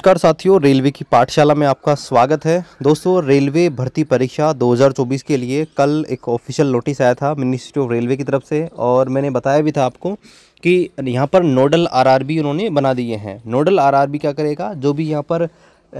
नमस्कार साथियों रेलवे की पाठशाला में आपका स्वागत है दोस्तों रेलवे भर्ती परीक्षा 2024 के लिए कल एक ऑफिशियल नोटिस आया था मिनिस्ट्री ऑफ रेलवे की तरफ से और मैंने बताया भी था आपको कि यहाँ पर नोडल आरआरबी उन्होंने बना दिए हैं नोडल आरआरबी क्या करेगा जो भी यहाँ पर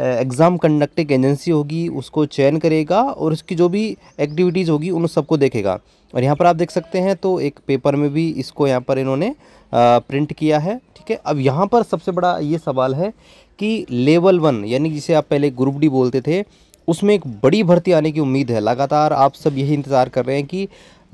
एग्ज़ाम कंडक्टिंग एजेंसी होगी उसको चयन करेगा और उसकी जो भी एक्टिविटीज़ होगी उन सबको देखेगा और यहाँ पर आप देख सकते हैं तो एक पेपर में भी इसको यहाँ पर इन्होंने प्रिंट किया है ठीक है अब यहाँ पर सबसे बड़ा ये सवाल है कि लेवल वन यानी जिसे आप पहले ग्रुप डी बोलते थे उसमें एक बड़ी भर्ती आने की उम्मीद है लगातार आप सब यही इंतज़ार कर रहे हैं कि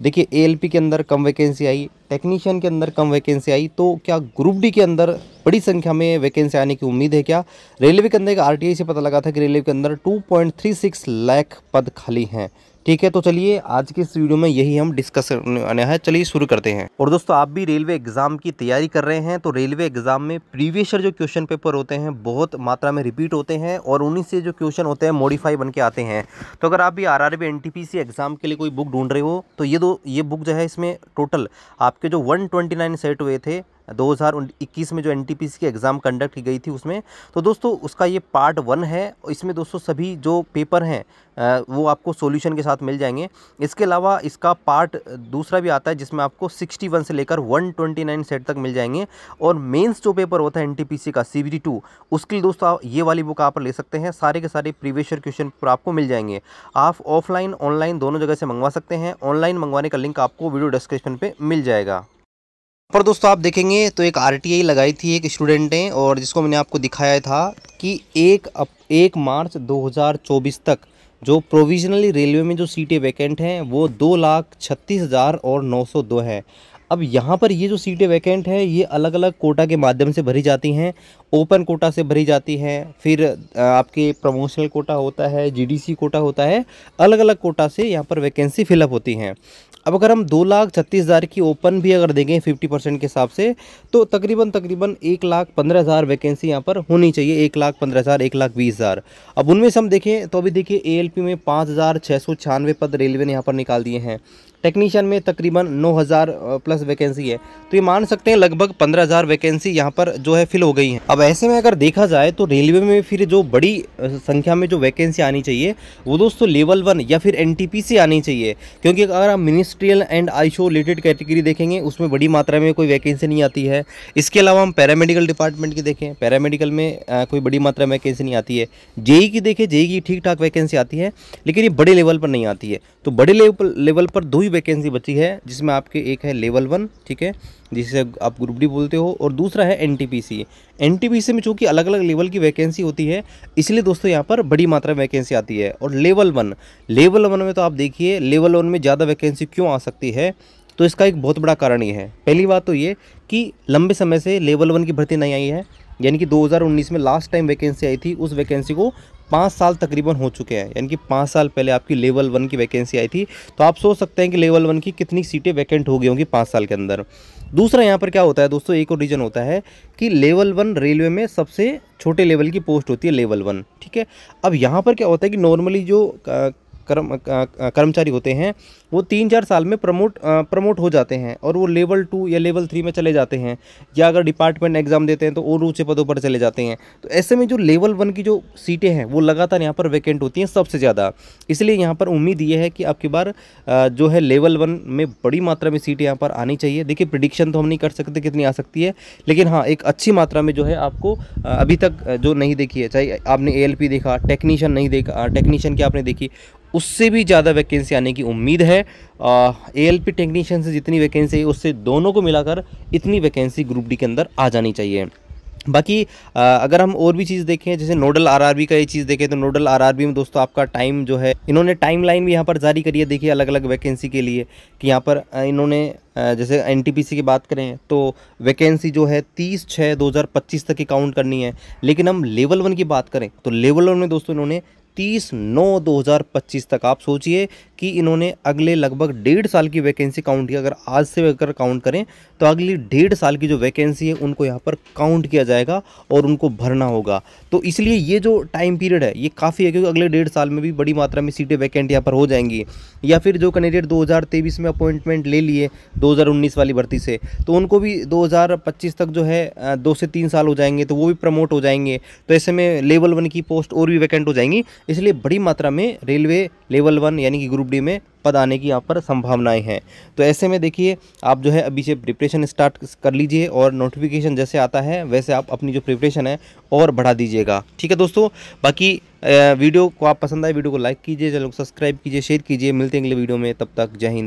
देखिए एएलपी के अंदर कम वैकेंसी आई टेक्नीशियन के अंदर कम वैकेंसी आई तो क्या ग्रुप डी के अंदर बड़ी संख्या में वैकेंसी आने की उम्मीद है क्या रेलवे के अंदर एक आरटीआई से पता लगा था कि रेलवे के अंदर 2.36 लाख पद खाली हैं ठीक है तो चलिए आज की इस वीडियो में यही हम डिस्कस करने है चलिए शुरू करते हैं और दोस्तों आप भी रेलवे एग्जाम की तैयारी कर रहे हैं तो रेलवे एग्जाम में प्रीवियस जो क्वेश्चन पेपर होते हैं बहुत मात्रा में रिपीट होते हैं और उन्हीं से जो क्वेश्चन होते हैं मॉडिफाई बन के आते हैं तो अगर आप भी आर आर एग्जाम के लिए कोई बुक ढूंढ रहे हो तो ये दो ये बुक जो है इसमें टोटल आपके जो वन सेट हुए थे 2021 में जो एन की एग्ज़ाम कंडक्ट की गई थी उसमें तो दोस्तों उसका ये पार्ट वन है इसमें दोस्तों सभी जो पेपर हैं वो आपको सॉल्यूशन के साथ मिल जाएंगे इसके अलावा इसका पार्ट दूसरा भी आता है जिसमें आपको 61 से लेकर 129 सेट तक मिल जाएंगे और मेंस जो पेपर होता है एनटीपीसी का सी टू उसके लिए दोस्तों आप ये वाली बुक आप ले सकते हैं सारे के सारे प्रीवेशर क्वेश्चन पर आपको मिल जाएंगे आप ऑफलाइन ऑनलाइन दोनों जगह से मंगवा सकते हैं ऑनलाइन मंगवाने का लिंक आपको वीडियो डिस्क्रिप्शन पर मिल जाएगा पर दोस्तों आप देखेंगे तो एक आर लगाई थी एक स्टूडेंट ने और जिसको मैंने आपको दिखाया था कि एक अप, एक मार्च 2024 तक जो प्रोविजनली रेलवे में जो सीटें वैकेंट हैं वो दो लाख छत्तीस हज़ार और नौ सौ दो है अब यहाँ पर ये जो सीटें वैकेंट है ये अलग अलग कोटा के माध्यम से भरी जाती हैं ओपन कोटा से भरी जाती हैं फिर आपके प्रमोशनल कोटा होता है जीडीसी कोटा होता है अलग अलग कोटा से यहाँ पर वैकेंसी फिलअप होती हैं अब अगर हम दो लाख छत्तीस हज़ार की ओपन भी अगर देंगे फिफ्टी परसेंट के हिसाब से तो तकरीबन तकरीबन एक लाख पंद्रह हज़ार वैकेंसी यहाँ पर होनी चाहिए एक लाख पंद्रह हज़ार एक लाख बीस हज़ार अब उनमें से हम देखें तो अभी देखिए एएलपी में पाँच हज़ार छः सौ छियानवे पद रेलवे ने यहाँ पर निकाल दिए हैं टेक्नीशियन में तकरीबन नौ हज़ार प्लस प्लस वैकेंसी है तो ये मान सकते हैं लगभग पंद्रह हज़ार वैकेंसी यहाँ पर जो है फिल हो गई है अब ऐसे में अगर देखा जाए तो रेलवे में फिर जो बड़ी संख्या में जो वैकेंसी आनी चाहिए वो दोस्तों लेवल वन या फिर एन से आनी चाहिए क्योंकि अगर आप मिनिस्ट्रियल एंड रिलेटेड कैटेगरी देखेंगे उसमें बड़ी मात्रा में कोई वैकेंसी नहीं आती है इसके अलावा हम पैरामेडिकल डिपार्टमेंट की देखें पैरामेडिकल में कोई बड़ी मात्रा में वैकेंसी नहीं आती है जेई की देखें जेई की ठीक ठाक वैकेंसी आती है लेकिन ये बड़े लेवल पर नहीं आती है तो बड़े लेवल लेवल पर दो ही वैकेंसी बची है जिसमें आपके एक है लेवल एल वन ठीक है जिसे आप ग्रुप डी बोलते हो और दूसरा है एनटीपीसी एनटीपीसी में चूँकि अलग अलग लेवल की वैकेंसी होती है इसलिए दोस्तों यहाँ पर बड़ी मात्रा में वैकेंसी आती है और लेवल वन लेवल वन में तो आप देखिए लेवल वन में ज़्यादा वैकेंसी क्यों आ सकती है तो इसका एक बहुत बड़ा कारण ये है पहली बात तो ये कि लंबे समय से लेवल वन की भर्ती नहीं आई है यानी कि 2019 में लास्ट टाइम वैकेंसी आई थी उस वैकेंसी को पाँच साल तकरीबन हो चुके हैं यानी कि पाँच साल पहले आपकी लेवल वन की वैकेंसी आई थी तो आप सोच सकते हैं कि लेवल वन की कितनी सीटें वैकेंट हो गई होंगी पाँच साल के अंदर दूसरा यहाँ पर क्या होता है दोस्तों एक और रीज़न होता है कि लेवल वन रेलवे में सबसे छोटे लेवल की पोस्ट होती है लेवल वन ठीक है अब यहाँ पर क्या होता है कि नॉर्मली जो कर्म कर्मचारी होते हैं वो तीन चार साल में प्रमोट प्रमोट हो जाते हैं और वो लेवल टू या लेवल थ्री में चले जाते हैं या अगर डिपार्टमेंट एग्ज़ाम देते हैं तो और ऊँचे पदों पर चले जाते हैं तो ऐसे में जो लेवल वन की जो सीटें हैं वो लगातार यहाँ पर वैकेंट होती हैं सबसे ज़्यादा इसलिए यहाँ पर उम्मीद ये है कि आपकी बार जो है लेवल वन में बड़ी मात्रा में सीटें यहाँ पर आनी चाहिए देखिए प्रिडिक्शन तो हम नहीं कर सकते कितनी आ सकती है लेकिन हाँ एक अच्छी मात्रा में जो है आपको अभी तक जो नहीं देखी है चाहे आपने ए देखा टेक्नीशियन नहीं देखा टेक्नीशियन की आपने देखी उससे भी ज़्यादा वैकेंसी आने की उम्मीद है ए एल पी टेक्नीशियन से जितनी वैकेंसी है उससे दोनों को मिलाकर इतनी वैकेंसी ग्रुप डी के अंदर आ जानी चाहिए बाकी अगर हम और भी चीज़ देखें जैसे नोडल आरआरबी का ये चीज़ देखें तो नोडल आरआरबी में दोस्तों आपका टाइम जो है इन्होंने टाइम लाइन भी यहाँ पर जारी करी है देखिए अलग अलग वैकेंसी के लिए कि यहाँ पर इन्होंने जैसे एन की बात करें तो वैकेंसी जो है तीस छः दो तक की काउंट करनी है लेकिन हम लेवल वन की बात करें तो लेवल वन में दोस्तों इन्होंने तीस नौ 2025 तक आप सोचिए कि इन्होंने अगले लगभग डेढ़ साल की वैकेंसी काउंट की अगर आज से अगर काउंट करें तो अगली डेढ़ साल की जो वैकेंसी है उनको यहाँ पर काउंट किया जाएगा और उनको भरना होगा तो इसलिए ये जो टाइम पीरियड है ये काफ़ी है क्योंकि अगले डेढ़ साल में भी बड़ी मात्रा में सीटें वैकेंट यहाँ पर हो जाएंगी या फिर जो कैंडिडेट दो में अपॉइंटमेंट ले लिए दो वाली भर्ती से तो उनको भी दो तक जो है दो से तीन साल हो जाएंगे तो वो भी प्रमोट हो जाएंगे तो ऐसे में लेवल वन की पोस्ट और भी वैकेंट हो जाएंगी इसलिए बड़ी मात्रा में रेलवे लेवल वन यानी कि ग्रुप डी में पद आने की यहाँ पर संभावनाएं हैं तो ऐसे में देखिए आप जो है अभी से प्रिपरेशन स्टार्ट कर लीजिए और नोटिफिकेशन जैसे आता है वैसे आप अपनी जो प्रिपरेशन है और बढ़ा दीजिएगा ठीक है दोस्तों बाकी वीडियो को आप पसंद आए वीडियो को लाइक कीजिए चैनल को सब्सक्राइब कीजिए शेयर कीजिए मिलते हैं अगले वीडियो में तब तक जय हिंद